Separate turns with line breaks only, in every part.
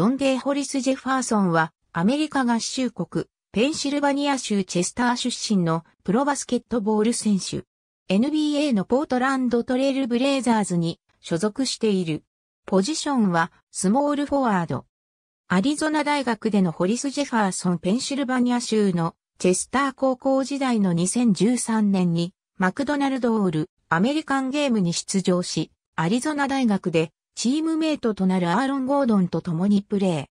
ロンデー・ホリス・ジェファーソンは、アメリカ合衆国、ペンシルバニア州チェスター出身のプロバスケットボール選手。NBA のポートランドトレイルブレイザーズに所属している。ポジションはスモールフォワード。アリゾナ大学でのホリス・ジェファーソン・ペンシルバニア州のチェスター高校時代の2013年にマクドナルドオールアメリカンゲームに出場し、アリゾナ大学でチームメイトとなるアーロン・ゴードンと共にプレー。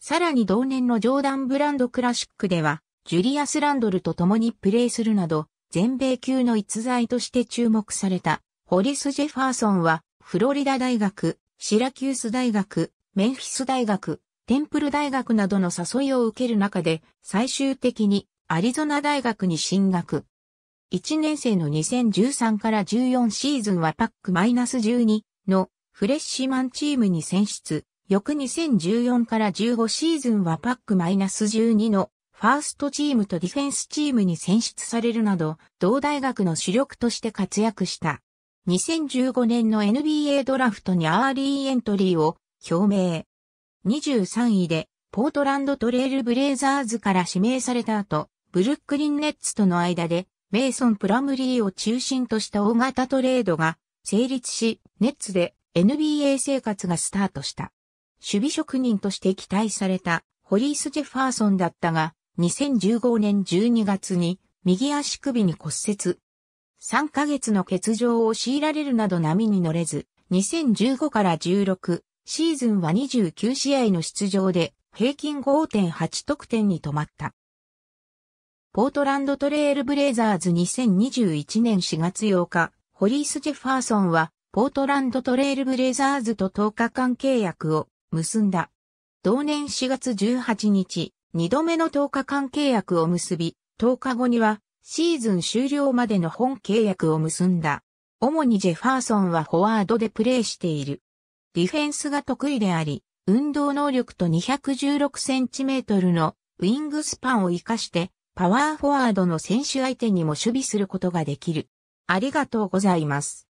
さらに同年のジョーダン・ブランドクラシックでは、ジュリアス・ランドルと共にプレーするなど、全米級の逸材として注目された、ホリス・ジェファーソンは、フロリダ大学、シラキュース大学、メンフィス大学、テンプル大学などの誘いを受ける中で、最終的にアリゾナ大学に進学。1年生の2013から14シーズンはパック -12 のフレッシュマンチームに選出。翌2014から15シーズンはパックマイナス12のファーストチームとディフェンスチームに選出されるなど、同大学の主力として活躍した。2015年の NBA ドラフトにアーリーエントリーを表明。23位でポートランドトレイルブレイザーズから指名された後、ブルックリンネッツとの間でメイソン・プラムリーを中心とした大型トレードが成立し、ネッツで NBA 生活がスタートした。守備職人として期待されたホリース・ジェファーソンだったが、2015年12月に右足首に骨折。3ヶ月の欠場を強いられるなど波に乗れず、2015から16シーズンは29試合の出場で平均5.8得点に止まった。ポートランドトレールブレイザーズ2021年4月8日、ホリース・ジェファーソンはポートランドトレイルブレザーズと10日間契約を結んだ。同年4月18日、2度目の10日間契約を結び、10日後にはシーズン終了までの本契約を結んだ。主にジェファーソンはフォワードでプレーしている。ディフェンスが得意であり、運動能力と 216cm のウィングスパンを活かして、パワーフォワードの選手相手にも守備することができる。ありがとうございます。